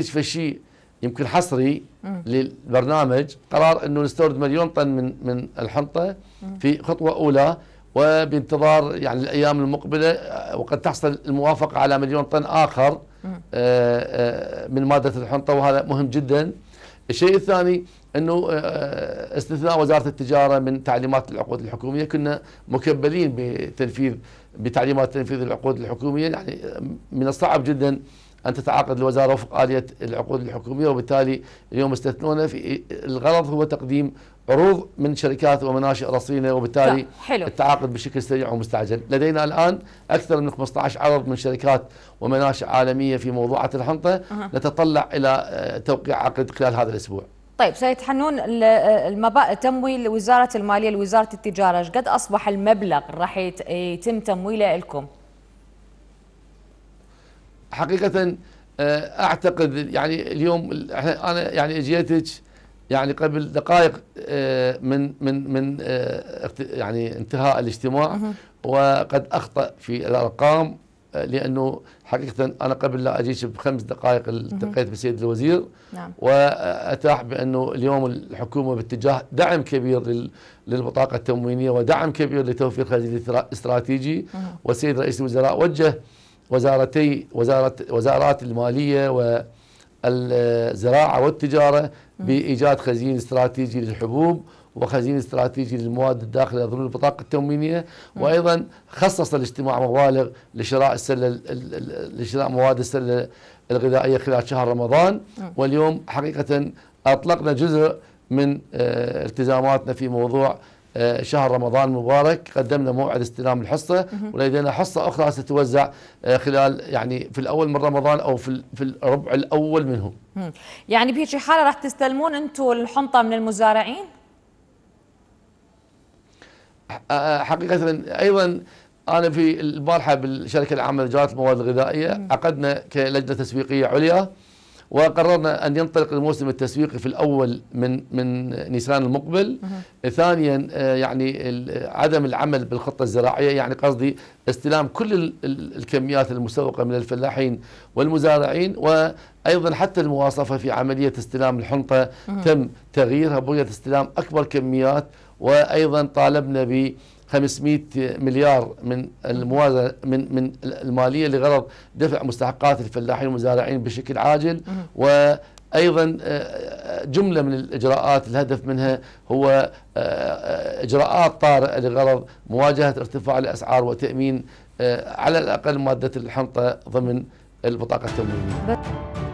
في شيء يمكن حصري مم. للبرنامج قرار انه نستورد مليون طن من من الحنطه مم. في خطوه اولى وبانتظار يعني الايام المقبله آه، وقد تحصل الموافقه على مليون طن اخر آآ آه، آه، من ماده الحنطه وهذا مهم جدا. الشيء الثاني انه استثناء وزاره التجاره من تعليمات العقود الحكوميه كنا مكبلين بتنفيذ بتعليمات تنفيذ العقود الحكوميه يعني من الصعب جدا ان تتعاقد الوزاره وفق اليه العقود الحكوميه وبالتالي اليوم استثنونا في الغرض هو تقديم عروض من شركات ومناشئ رصينه وبالتالي طيب، حلو. التعاقد بشكل سريع ومستعجل، لدينا الان اكثر من 15 عرض من شركات ومناشئ عالميه في موضوعات الحنطه أه. نتطلع الى آه، توقيع عقد خلال هذا الاسبوع. طيب سيد حنون آه، تمويل وزاره الماليه لوزاره التجاره، قد اصبح المبلغ راح يتم تمويله لكم؟ حقيقة آه، اعتقد يعني اليوم انا يعني اجيتك يعني قبل دقائق آه، من من من آه، يعني انتهاء الاجتماع وقد اخطا في الارقام لانه حقيقه انا قبل لا اجيك بخمس دقائق التقيت بالسيد الوزير نعم. واتاح بانه اليوم الحكومه باتجاه دعم كبير للبطاقه التموينيه ودعم كبير لتوفير خزينه استراتيجي والسيد رئيس الوزراء وجه وزارتي وزارة وزارات المالية والزراعة والتجارة بإيجاد خزين استراتيجي للحبوب وخزين استراتيجي للمواد الداخلة ضمن البطاقة التموينية وأيضا خصص الاجتماع مبالغ لشراء السلة لشراء مواد السلة الغذائية خلال شهر رمضان واليوم حقيقة أطلقنا جزء من آه، التزاماتنا في موضوع آه، شهر رمضان المبارك قدمنا موعد استلام الحصة ولدينا حصة أخرى ستتوزع آه، خلال يعني في الأول من رمضان أو في في الربع الأول منه يعني بهيك حالة راح تستلمون أنتم الحنطة من المزارعين؟ آه، حقيقة أيضا أنا في البارحة بالشركة العامة لإدارة المواد الغذائية عقدنا كلجنة تسويقية عليا وقررنا أن ينطلق الموسم التسويقي في الأول من من نيسان المقبل ثانيا آه، يعني عدم العمل بالخطة الزراعية يعني قصدي استلام كل الكميات المسوقة من الفلاحين والمزارعين وأيضا حتى المواصفة في عملية استلام الحنطة تم تغييرها بغية استلام أكبر كميات وايضا طالبنا ب 500 مليار من الموازنه من من الماليه لغرض دفع مستحقات الفلاحين والمزارعين بشكل عاجل و ايضا آه، آه، جمله من الاجراءات الهدف منها هو آه، اجراءات طارئه لغرض مواجهه ارتفاع الاسعار وتامين على الاقل ماده الحنطه ضمن البطاقه التمويليه